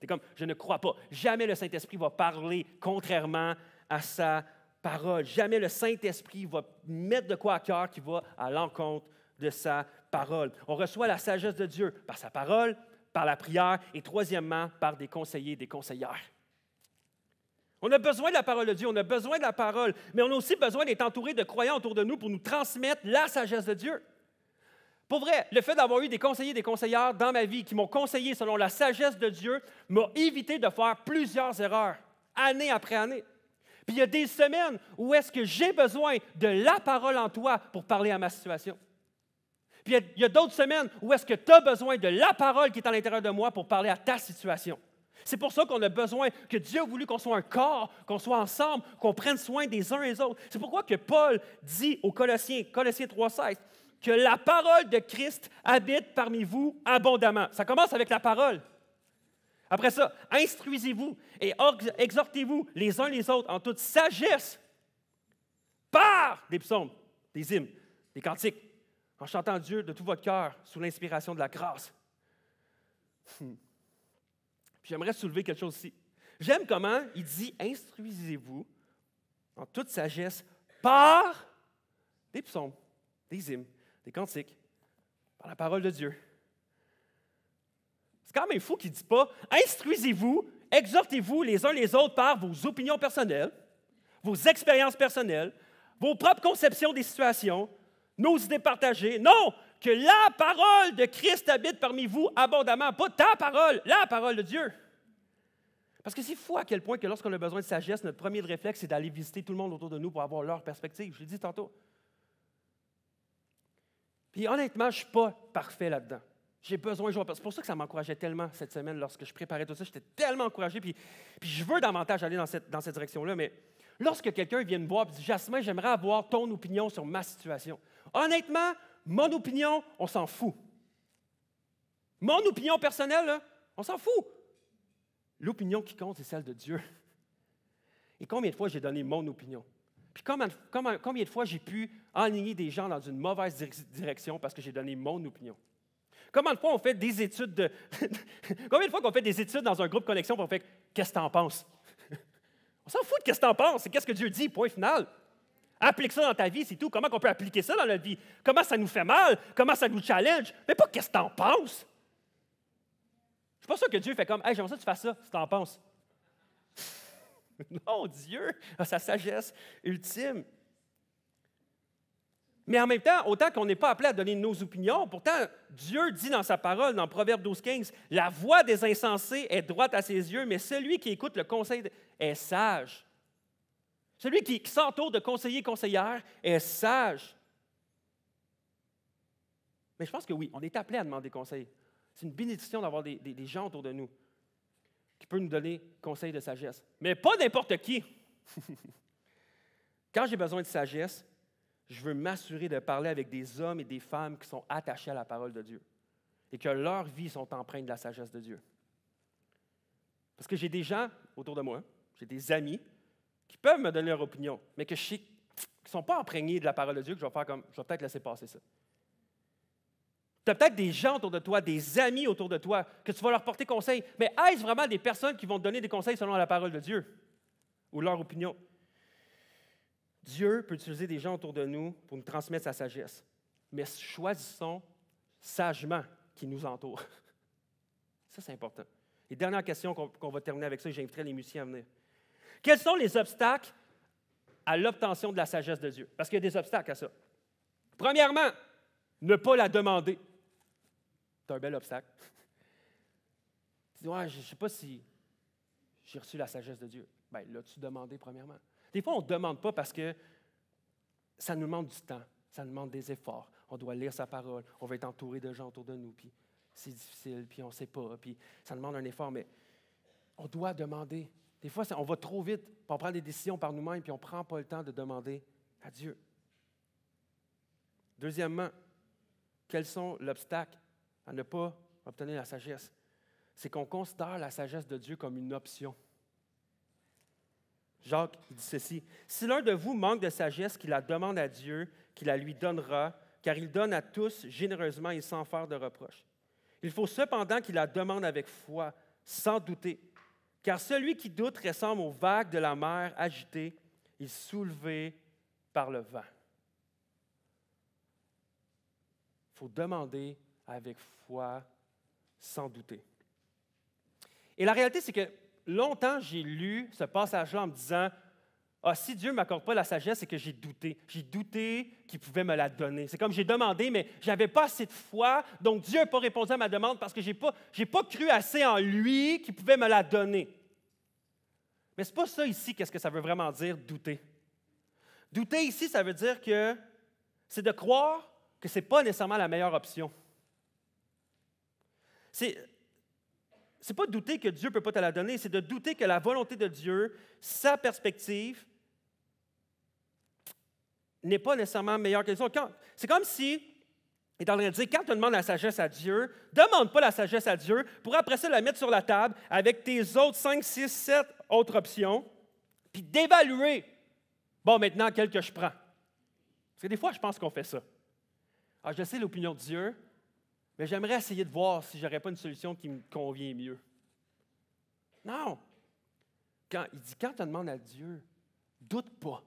c'est comme, je ne crois pas. Jamais le Saint-Esprit va parler contrairement à sa parole. Jamais le Saint-Esprit va mettre de quoi à cœur qui va à l'encontre de sa parole. On reçoit la sagesse de Dieu par sa parole, par la prière et troisièmement, par des conseillers et des conseillères. On a besoin de la parole de Dieu, on a besoin de la parole, mais on a aussi besoin d'être entouré de croyants autour de nous pour nous transmettre la sagesse de Dieu. Pour vrai, le fait d'avoir eu des conseillers des conseillères dans ma vie qui m'ont conseillé selon la sagesse de Dieu m'a évité de faire plusieurs erreurs, année après année. Puis il y a des semaines où est-ce que j'ai besoin de la parole en toi pour parler à ma situation. Puis il y a, d'autres semaines où est-ce que tu as besoin de la parole qui est à l'intérieur de moi pour parler à ta situation. C'est pour ça qu'on a besoin, que Dieu a voulu qu'on soit un corps, qu'on soit ensemble, qu'on prenne soin des uns et des autres. C'est pourquoi que Paul dit aux Colossiens, Colossiens 3,16, que la parole de Christ habite parmi vous abondamment. Ça commence avec la parole. Après ça, instruisez-vous et exhortez-vous les uns les autres en toute sagesse par des psaumes, des hymnes, des cantiques, en chantant Dieu de tout votre cœur sous l'inspiration de la grâce. Hmm. J'aimerais soulever quelque chose ici. J'aime comment il dit instruisez-vous en toute sagesse par des psaumes, des hymnes, c'est par la parole de Dieu. C'est quand même fou qu'il ne dit pas instruisez-vous, exhortez-vous les uns les autres par vos opinions personnelles, vos expériences personnelles, vos propres conceptions des situations, nos idées partagées. Non, que la parole de Christ habite parmi vous abondamment, pas ta parole, la parole de Dieu. Parce que c'est fou à quel point que lorsqu'on a besoin de sagesse, notre premier réflexe, c'est d'aller visiter tout le monde autour de nous pour avoir leur perspective. Je l'ai dit tantôt. Puis honnêtement, je ne suis pas parfait là-dedans. J'ai besoin de C'est pour ça que ça m'encourageait tellement cette semaine lorsque je préparais tout ça. J'étais tellement encouragé. Puis, je veux davantage aller dans cette, direction-là. Mais lorsque quelqu'un vient me voir et dit Jasmin, j'aimerais avoir ton opinion sur ma situation. Honnêtement, mon opinion, on s'en fout. Mon opinion personnelle, on s'en fout. L'opinion qui compte, c'est celle de Dieu. Et combien de fois j'ai donné mon opinion? Puis combien, de fois j'ai pu enligner des gens dans une mauvaise direction parce que j'ai donné mon opinion? Combien de fois on fait des études de... *laughs* combien de fois qu'on fait des études dans un groupe connexion pour faire qu'est-ce que t'en penses? *laughs* on s'en fout de qu'est-ce que t'en penses, c'est qu'est-ce que Dieu dit, point final. Applique ça dans ta vie, c'est tout. Comment on peut appliquer ça dans notre vie? Comment ça nous fait mal? Comment ça nous challenge? Mais pas qu'est-ce que t'en penses. Je ne suis pas sûr que Dieu fait comme, hey, j'aimerais que tu fasses ça, si en penses. Non, *laughs* Dieu a sa sagesse ultime. Mais en même temps, autant qu'on n'est pas appelé à donner nos opinions, pourtant, Dieu dit dans sa parole, dans Proverbe 12, 15, La voix des insensés est droite à ses yeux, mais celui qui écoute le conseil est sage. Celui qui, s'entoure de conseillers et conseillères est sage. Mais je pense que oui, on est appelé à demander conseil. C'est une bénédiction d'avoir des gens autour de nous qui peut nous donner conseil de sagesse. Mais pas n'importe qui. *laughs* Quand j'ai besoin de sagesse, je veux m'assurer de parler avec des hommes et des femmes qui sont attachés à la parole de Dieu et que leurs vies sont empreintes de la sagesse de Dieu. Parce que j'ai des gens autour de moi, j'ai des amis qui peuvent me donner leur opinion, mais que qui ne sont pas imprégnés de la parole de Dieu, que je vais comme, je vais peut-être laisser passer ça. Tu as peut-être des gens autour de toi, des amis autour de toi, que tu vas leur porter conseil. Mais est-ce vraiment des personnes qui vont te donner des conseils selon la parole de Dieu ou leur opinion? Dieu peut utiliser des gens autour de nous pour nous transmettre sa sagesse, mais choisissons sagement qui nous entoure. *laughs* Ça, c'est important. Et dernière question qu'on va terminer avec ça, j'inviterai les musiciens à venir. Quels sont les obstacles à l'obtention de la sagesse de Dieu? Parce qu'il y a des obstacles à ça. Premièrement, ne pas la demander un bel obstacle. *laughs* dis, je ne sais pas si j'ai reçu la sagesse de Dieu. Bien, l'as-tu demandé premièrement? Des fois, on ne demande pas parce que ça nous demande du temps, ça nous demande des efforts. On doit lire sa parole, on va être entouré de gens autour de nous, puis c'est difficile, puis on ne sait pas, puis ça demande un effort, mais on doit demander. Des fois, on va trop vite, pour prendre des décisions par nous-mêmes, puis on ne prend pas le temps de demander à Dieu. Deuxièmement, quels sont l'obstacle à ne pas obtenir la sagesse, c'est qu'on considère la sagesse de Dieu comme une option. Jacques dit ceci, Si l'un de vous manque de sagesse, qu'il la demande à Dieu, qu'il la lui donnera, car il donne à tous généreusement et sans faire de reproche. Il faut cependant qu'il la demande avec foi, sans douter, car celui qui doute ressemble aux vagues de la mer agitées et soulevées par le vent. Il faut demander avec foi, sans douter. Et la réalité, c'est que longtemps, j'ai lu ce passage-là en me disant, ah, si Dieu ne m'accorde pas la sagesse, c'est que j'ai douté. J'ai douté qu'il pouvait me la donner. C'est comme j'ai demandé, mais je n'avais pas assez de foi, donc Dieu n'a pas répondu à ma demande parce que je n'ai pas, pas cru assez en lui qu'il pouvait me la donner. Mais ce n'est pas ça ici, qu'est-ce que ça veut vraiment dire, douter. Douter ici, ça veut dire que c'est de croire que ce n'est pas nécessairement la meilleure option. C'est n'est pas de douter que Dieu ne peut pas te la donner, c'est de douter que la volonté de Dieu, sa perspective, n'est pas nécessairement meilleure que les autres. C'est comme si, il est en dire, quand tu demandes la sagesse à Dieu, demande pas la sagesse à Dieu pour après ça la mettre sur la table avec tes autres 5, 6, 7 autres options, puis d'évaluer, bon, maintenant, quelle que je prends. Parce que des fois, je pense qu'on fait ça. Alors, ah, je sais l'opinion de Dieu, mais j'aimerais essayer de voir si n'aurais pas une solution qui me convient mieux. Non. Quand, il dit, quand tu demandes à Dieu, doute pas.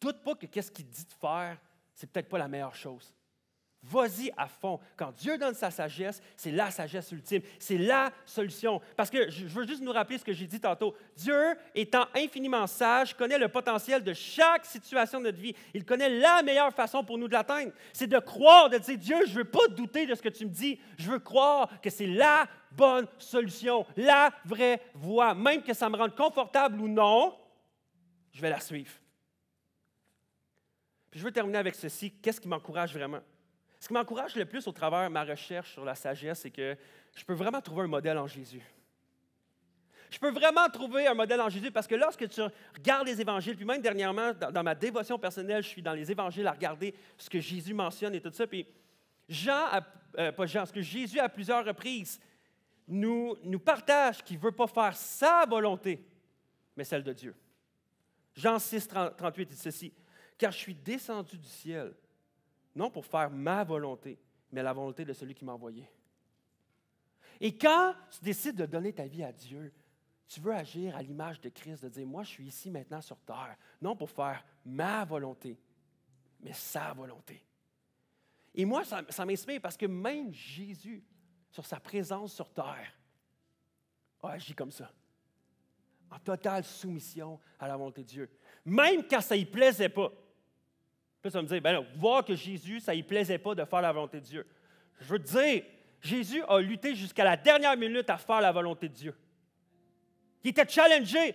Doute pas que qu'est-ce qu'il dit de faire, c'est peut-être pas la meilleure chose. Vas-y à fond. Quand Dieu donne sa sagesse, c'est la sagesse ultime. C'est la solution. Parce que je veux juste nous rappeler ce que j'ai dit tantôt. Dieu, étant infiniment sage, connaît le potentiel de chaque situation de notre vie. Il connaît la meilleure façon pour nous de l'atteindre. C'est de croire, de dire, Dieu, je ne veux pas douter de ce que tu me dis. Je veux croire que c'est la bonne solution, la vraie voie. Même que ça me rende confortable ou non, je vais la suivre. Puis je veux terminer avec ceci. Qu'est-ce qui m'encourage vraiment? Ce qui m'encourage le plus au travers de ma recherche sur la sagesse, c'est que je peux vraiment trouver un modèle en Jésus. Je peux vraiment trouver un modèle en Jésus parce que lorsque tu regardes les évangiles, puis même dernièrement, dans, ma dévotion personnelle, je suis dans les évangiles à regarder ce que Jésus mentionne et tout ça. Puis Jean, euh, pas Jean, ce que Jésus à plusieurs reprises nous, nous partage qu'il ne veut pas faire sa volonté, mais celle de Dieu. Jean 6, 38 dit ceci Car je suis descendu du ciel non pour faire ma volonté, mais la volonté de celui qui m'a envoyé. Et quand tu décides de donner ta vie à Dieu, tu veux agir à l'image de Christ, de dire, moi je suis ici maintenant sur terre, non pour faire ma volonté, mais sa volonté. Et moi, ça, m'inspire parce que même Jésus, sur sa présence sur terre, a agi comme ça, en totale soumission à la volonté de Dieu, même quand ça ne plaisait pas. Puis ça me dire, ben voir que Jésus, ça ne plaisait pas de faire la volonté de Dieu. Je veux te dire, Jésus a lutté jusqu'à la dernière minute à faire la volonté de Dieu. Il était challengé.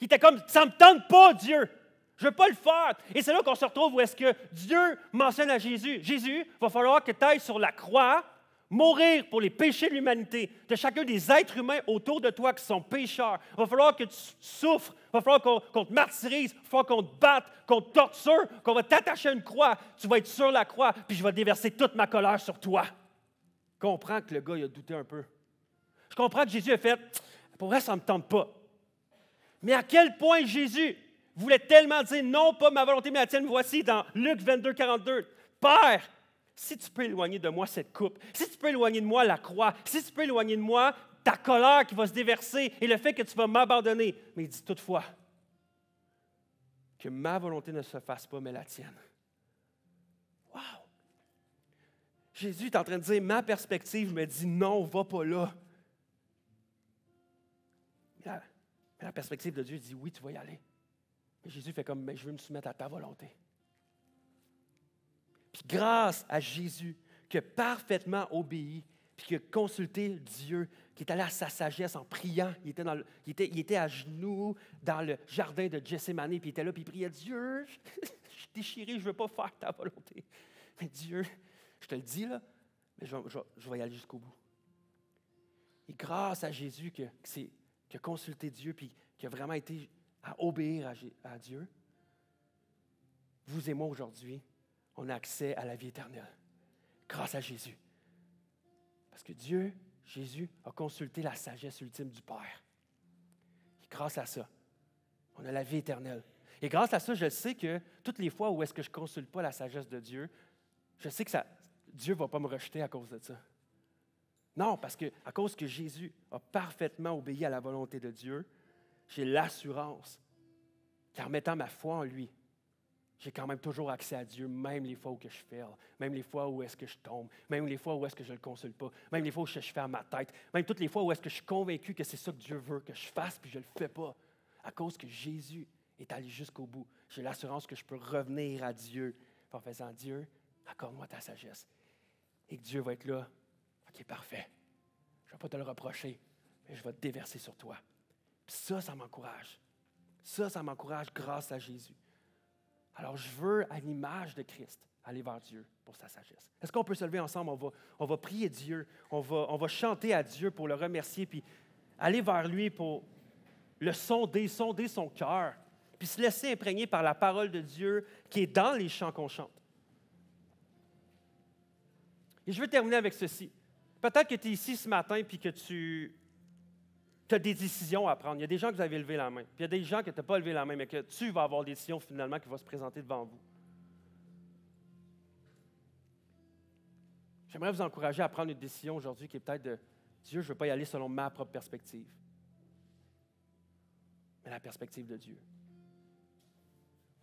Il était comme, ça ne me tente pas, Dieu. Je ne veux pas le faire. Et c'est là qu'on se retrouve où est-ce que Dieu mentionne à Jésus, Jésus, il va falloir que tu ailles sur la croix, mourir pour les péchés de l'humanité, de chacun des êtres humains autour de toi qui sont pécheurs. Il va falloir que tu souffres il va falloir qu'on te martyrise, il va falloir qu'on te batte, qu'on te torture, qu'on va t'attacher à une croix. Tu vas être sur la croix, puis je vais déverser toute ma colère sur toi. Je comprends que le gars, il a douté un peu. Je comprends que Jésus a fait, pour vrai, ça ne me tente pas. Mais à quel point Jésus voulait tellement dire, non pas ma volonté, mais la tienne, voici dans Luc 22, 42. Père, si tu peux éloigner de moi cette coupe, si tu peux éloigner de moi la croix, si tu peux éloigner de moi ta colère qui va se déverser et le fait que tu vas m'abandonner. Mais il dit toutefois que ma volonté ne se fasse pas, mais la tienne. Wow! Jésus est en train de dire, ma perspective me dit non, va pas là. La, la perspective de Dieu dit oui, tu vas y aller. Mais Jésus fait comme, mais je veux me soumettre à ta volonté. Puis grâce à Jésus, qui a parfaitement obéi, puis qui a consulté Dieu, qui est allé à sa sagesse en priant. Il était, dans il était, il était à genoux dans le jardin de Gethsemane, puis il était là, puis il priait Dieu, *laughs* je, suis déchiré, je ne veux pas faire ta volonté. Mais Dieu, je te le dis là, mais je, je, vais y aller jusqu'au bout. Et grâce à Jésus qui a consulté Dieu, puis qui a vraiment été à obéir à Dieu, vous et moi aujourd'hui, on a accès à la vie éternelle. Grâce à Jésus. Parce que Dieu Jésus a consulté la sagesse ultime du Père. Et grâce à ça, on a la vie éternelle. Et grâce à ça, je sais que toutes les fois où est-ce que je ne consulte pas la sagesse de Dieu, je sais que ça, Dieu ne va pas me rejeter à cause de ça. Non, parce que à cause que Jésus a parfaitement obéi à la volonté de Dieu, j'ai l'assurance qu'en mettant ma foi en lui, j'ai quand même toujours accès à Dieu, même les fois où que je fais, même les fois où est-ce que je tombe, même les fois où est-ce que je ne le consulte pas, même les fois où je ferme ma tête, même toutes les fois où est-ce que je suis convaincu que c'est ça que Dieu veut que je fasse, puis je ne le fais pas, à cause que Jésus est allé jusqu'au bout. J'ai l'assurance que je peux revenir à Dieu en faisant Dieu, accorde-moi ta sagesse. Et que Dieu va être là. OK, parfait. Je ne vais pas te le reprocher, mais je vais te déverser sur toi. Puis ça, ça m'encourage. Ça, ça m'encourage grâce à Jésus. Alors, je veux, à l'image de Christ, aller vers Dieu pour sa sagesse. Est-ce qu'on peut se lever ensemble? On va, on va prier Dieu, on va, on va chanter à Dieu pour le remercier, puis aller vers lui pour le sonder, sonder son cœur, puis se laisser imprégner par la parole de Dieu qui est dans les chants qu'on chante. Et je veux terminer avec ceci. Peut-être que tu es ici ce matin puis que tu tu as des décisions à prendre. Il y a des gens que vous avez levé la main. Puis il y a des gens que tu n'as pas levé la main, mais que tu vas avoir des décisions finalement qui vont se présenter devant vous. J'aimerais vous encourager à prendre une décision aujourd'hui qui est peut-être de Dieu, je ne veux pas y aller selon ma propre perspective, mais la perspective de Dieu.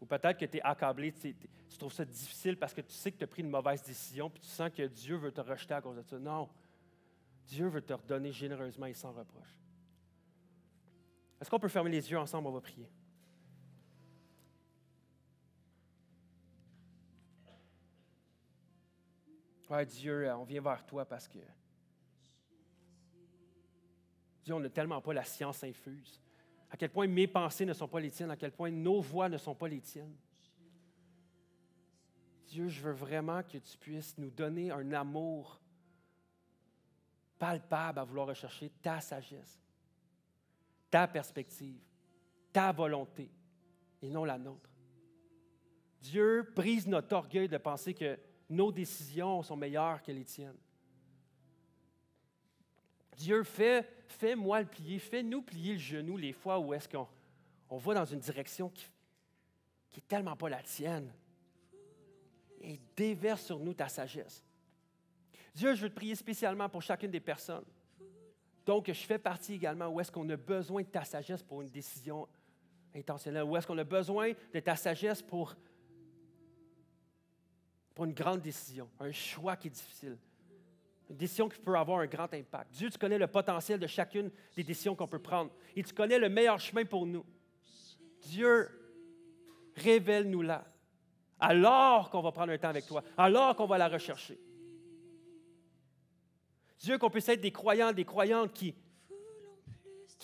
Ou peut-être que tu es accablé, tu, tu trouves ça difficile parce que tu sais que tu as pris une mauvaise décision, puis tu sens que Dieu veut te rejeter à cause de ça. Non, Dieu veut te redonner généreusement et sans reproche. Est-ce qu'on peut fermer les yeux ensemble? On va prier. Dieu, euh, on vient vers toi parce que. Dieu, on n'a tellement pas la science infuse. À quel point mes pensées ne sont pas les tiennes, à quel point nos voix ne sont pas les tiennes. Dieu, je veux vraiment que tu puisses nous donner un amour palpable à vouloir rechercher ta sagesse ta perspective, ta volonté et non la nôtre. Dieu brise notre orgueil de penser que nos décisions sont meilleures que les tiennes. Dieu fait, fais-moi le plier, fais-nous plier le genou les fois où est-ce qu'on on va dans une direction qui, qui tellement pas la tienne. Et déverse sur nous ta sagesse. Dieu, je veux te prier spécialement pour chacune des personnes donc, je fais partie également où est-ce qu'on a besoin de ta sagesse pour une décision intentionnelle, où est-ce qu'on a besoin de ta sagesse pour, pour une grande décision, un choix qui est difficile, une décision qui peut avoir un grand impact. Dieu, tu connais le potentiel de chacune des décisions qu'on peut prendre et tu connais le meilleur chemin pour nous. Dieu, révèle nous là, Alors qu'on va prendre un temps avec toi, alors qu'on va la rechercher. Dieu, qu'on puisse être des croyants, des croyantes qui,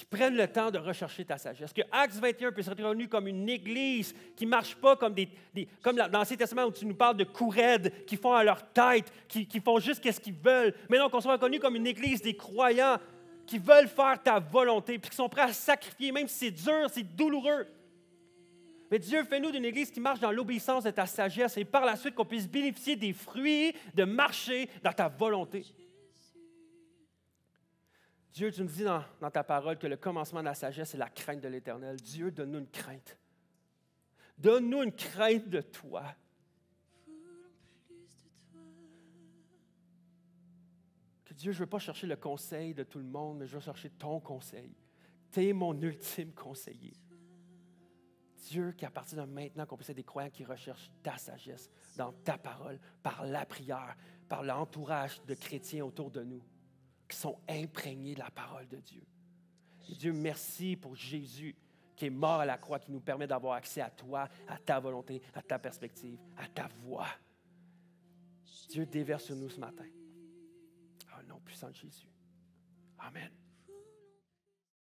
prennent le temps de rechercher ta sagesse. Que Acts 21 puisse être reconnu comme une église qui ne marche pas comme, dans l'Ancien Testament où tu nous parles de couraides qui font à leur tête, qui, font juste ce qu'ils veulent. Mais non, qu'on soit reconnu comme une église des croyants qui veulent faire ta volonté, puis qui sont prêts à sacrifier, même si c'est dur, c'est douloureux. Mais Dieu, fais-nous d'une Église qui marche dans l'obéissance de ta sagesse et par la suite qu'on puisse bénéficier des fruits de marcher dans ta volonté. Dieu, tu me dis dans, ta parole que le commencement de la sagesse, est la crainte de l'Éternel. Dieu, donne-nous une crainte. Donne-nous une crainte de toi. Que Dieu, je ne veux pas chercher le conseil de tout le monde, mais je veux chercher ton conseil. Tu es mon ultime conseiller. Dieu, qu'à partir de maintenant, qu'on puisse être des croyants qui recherchent ta sagesse dans ta parole, par la prière, par l'entourage de chrétiens autour de nous sont imprégnés de la parole de Dieu. Dieu, merci pour Jésus qui est mort à la croix, qui nous permet d'avoir accès à toi, à ta volonté, à ta perspective, à ta voix. Dieu déverse nous ce matin. Au nom puissant de Jésus. Amen.